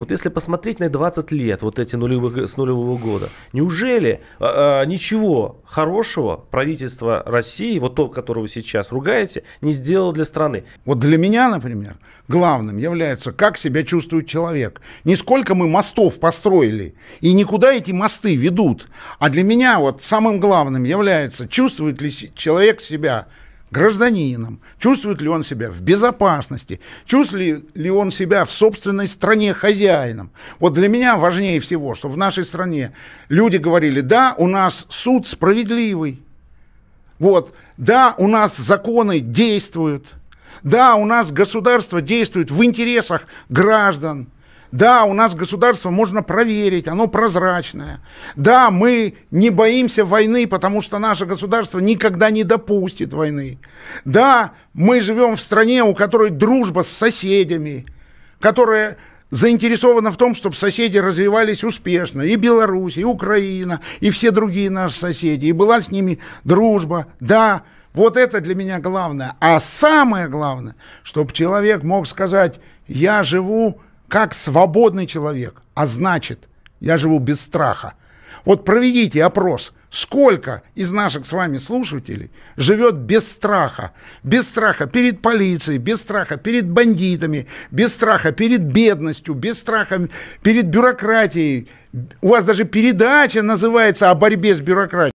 Вот если посмотреть на 20 лет, вот эти нулевых, с нулевого года, неужели э, ничего хорошего правительство России, вот то, которое вы сейчас ругаете, не сделало для страны? Вот для меня, например, главным является, как себя чувствует человек. Не сколько мы мостов построили, и никуда эти мосты ведут. А для меня вот самым главным является, чувствует ли человек себя гражданином, чувствует ли он себя в безопасности, чувствует ли он себя в собственной стране хозяином. Вот для меня важнее всего, что в нашей стране люди говорили, да, у нас суд справедливый, вот, да, у нас законы действуют, да, у нас государство действует в интересах граждан, да, у нас государство можно проверить, оно прозрачное. Да, мы не боимся войны, потому что наше государство никогда не допустит войны. Да, мы живем в стране, у которой дружба с соседями, которая заинтересована в том, чтобы соседи развивались успешно. И Беларусь, и Украина, и все другие наши соседи. И была с ними дружба. Да, вот это для меня главное. А самое главное, чтобы человек мог сказать, я живу как свободный человек, а значит, я живу без страха. Вот проведите опрос, сколько из наших с вами слушателей живет без страха. Без страха перед полицией, без страха перед бандитами, без страха перед бедностью, без страха перед бюрократией. У вас даже передача называется о борьбе с бюрократией.